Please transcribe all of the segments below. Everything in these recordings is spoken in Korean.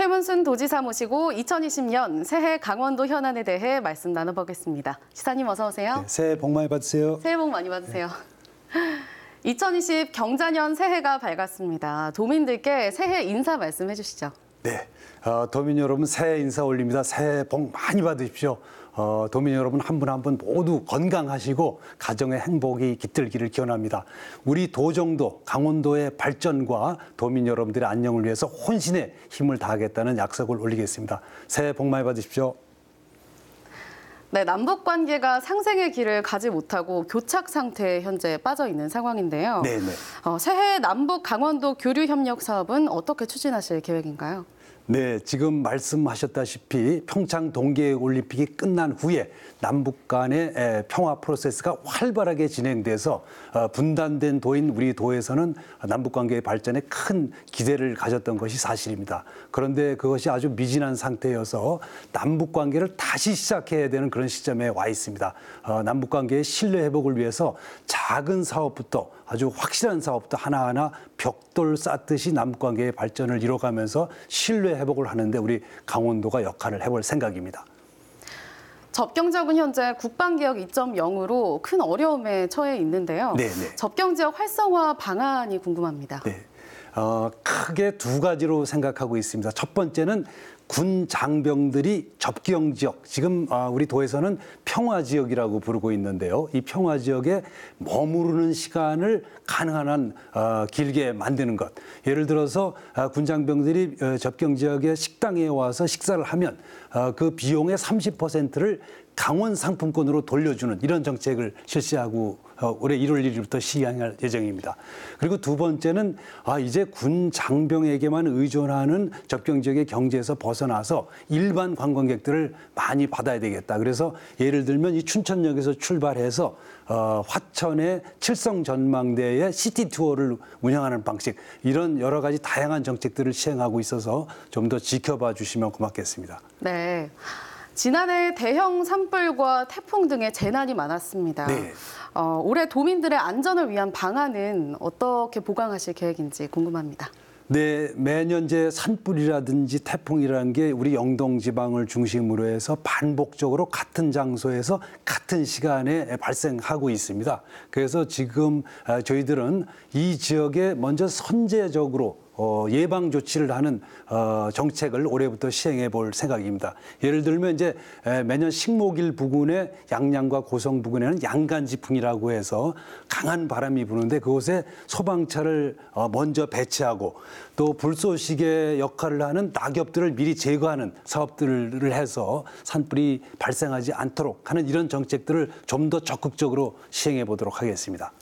최문순 도지사 모시고 2020년 새해 강원도 현안에 대해 말씀 나눠보겠습니다. 시사님 어서 오세요. 네, 새해 복 많이 받으세요. 새해 복 많이 받으세요. 네. 2020 경자년 새해가 밝았습니다. 도민들께 새해 인사 말씀해 주시죠. 네, 어, 도민 여러분 새해 인사 올립니다. 새해 복 많이 받으십시오. 어, 도민 여러분 한 분 한 분 모두 건강하시고 가정의 행복이 깃들기를 기원합니다. 우리 도정도 강원도의 발전과 도민 여러분들의 안녕을 위해서 혼신의 힘을 다하겠다는 약속을 올리겠습니다. 새해 복 많이 받으십시오. 네, 남북 관계가 상생의 길을 가지 못하고 교착 상태에 현재 빠져 있는 상황인데요. 네, 네. 어, 새해 남북 강원도 교류 협력 사업은 어떻게 추진하실 계획인가요? 네, 지금 말씀하셨다시피 평창 동계올림픽 이 끝난 후에 남북 간의 평화 프로세스가 활발하게 진행돼서 어, 분단된 도인 우리 도에서는 남북 관계의 발전에 큰 기대를 가졌던 것이 사실입니다. 그런데 그것이 아주 미진한 상태여서 남북 관계를 다시 시작해야 되는 그런 시점에 와 있습니다. 어, 남북 관계의 신뢰 회복을 위해서 작은 사업부터 아주 확실한 사업부터 하나하나 벽돌 쌓듯이 남북 관계의 발전을 이뤄가면서 신뢰 회복을 하는데 우리 강원도가 역할을 해볼 생각입니다. 접경지역은 현재 국방개혁 2.0으로 큰 어려움에 처해 있는데요. 네네. 접경지역 활성화 방안이 궁금합니다. 네. 어, 크게 두 가지로 생각하고 있습니다. 첫 번째는 군 장병들이 접경 지역, 지금 아, 우리 도에서는 평화 지역이라고 부르고 있는데요. 이 평화 지역에 머무르는 시간을 가능한 한 어, 길게 만드는 것. 예를 들어서 아, 군 장병들이 어, 접경 지역에 식당에 와서 식사를 하면 어, 그 비용의 30%를 강원 상품권으로 돌려주는 이런 정책을 실시하고 어, 올해 1월 1일부터 시행할 예정입니다. 그리고 두 번째는 아 이제 군 장병에게만 의존하는 접경 지역의 경제에서 벗어나서 일반 관광객들을 많이 받아야 되겠다. 그래서 예를 들면 이 춘천역에서 출발해서 어, 화천의 칠성 전망대에 시티 투어를 운영하는 방식 이런 여러 가지 다양한 정책들을 시행하고 있어서 좀 더 지켜봐 주시면 고맙겠습니다. 네. 지난해 대형 산불과 태풍 등의 재난이 많았습니다. 네. 어, 올해 도민들의 안전을 위한 방안은 어떻게 보강하실 계획인지 궁금합니다. 네, 매년 제 산불이라든지 태풍이라는 게 우리 영동 지방을 중심으로 해서 반복적으로 같은 장소에서 같은 시간에 발생하고 있습니다. 그래서 지금 아, 저희들은 이 지역에 먼저 선제적으로 어, 예방 조치를 하는 어, 정책을 올해부터 시행해 볼 생각입니다. 예를 들면 이제 에, 매년 식목일 부근의 양양과 고성 부근에는 양간지풍이라고 해서 강한 바람이 부는데 그곳에 소방차를 어, 먼저 배치하고 또 불쏘시개 역할을 하는 낙엽들을 미리 제거하는 사업들을 해서 산불이 발생하지 않도록 하는 이런 정책들을 좀 더 적극적으로 시행해 보도록 하겠습니다.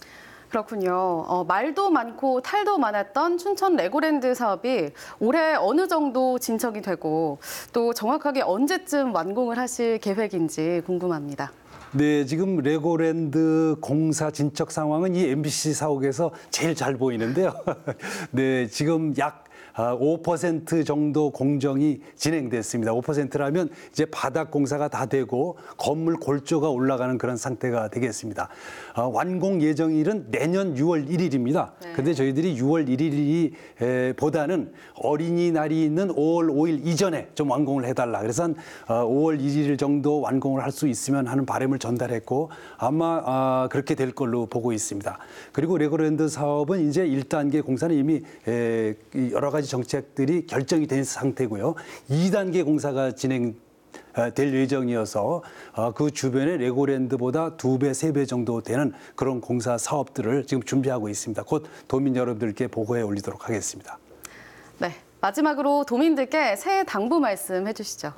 그렇군요. 어, 말도 많고 탈도 많았던 춘천 레고랜드 사업이 올해 어느 정도 진척이 되고 또 정확하게 언제쯤 완공을 하실 계획인지 궁금합니다. 네, 지금 레고랜드 공사 진척 상황은 이 MBC 사옥에서 제일 잘 보이는데요. 네, 지금 약5% 아, 정도 공정이 진행됐습니다. 5%라면 이제 바닥 공사가 다 되고 건물 골조가 올라가는 그런 상태가 되겠습니다. 아, 완공 예정일은 내년 6월 1일입니다. 네. 근데 저희들이 6월 1일이 보다는 어린이날이 있는 5월 5일 이전에 좀 완공을 해달라. 그래서 한 5월 아, 1일 정도 완공을 할 수 있으면 하는 바람을 전달했고 아마 그렇게 될 걸로 보고 있습니다. 그리고 레고랜드 사업은 이제 1단계 공사는 이미 여러 여러 가지 정책들이 결정이 된 상태고요. 2단계 공사가 진행 아, 될 예정이어서 아, 그 주변에 레고랜드보다 두 배, 세 배 정도 되는 그런 공사 사업들을 지금 준비하고 있습니다. 곧 도민 여러분들께 보고해 올리도록 하겠습니다. 네. 마지막으로 도민들께 새해 당부 말씀해 주시죠.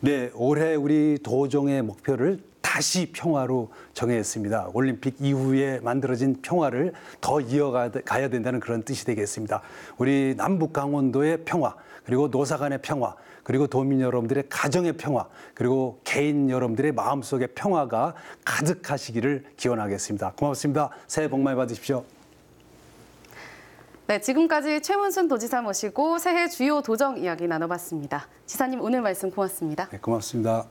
네. 올해 우리 도종의 목표를 다시 평화로 정했습니다. 올림픽 이후에 만들어진 평화를 더 이어가야 된다는 그런 뜻이 되겠습니다. 우리 남북 강원도의 평화, 그리고 노사 간의 평화, 그리고 도민 여러분들의 가정의 평화, 그리고 개인 여러분들의 마음속의 평화가 가득하시기를 기원하겠습니다. 고맙습니다. 새해 복 많이 받으십시오. 네, 지금까지 최문순 도지사 모시고 새해 주요 도정 이야기 나눠봤습니다. 지사님 오늘 말씀 고맙습니다. 네, 고맙습니다.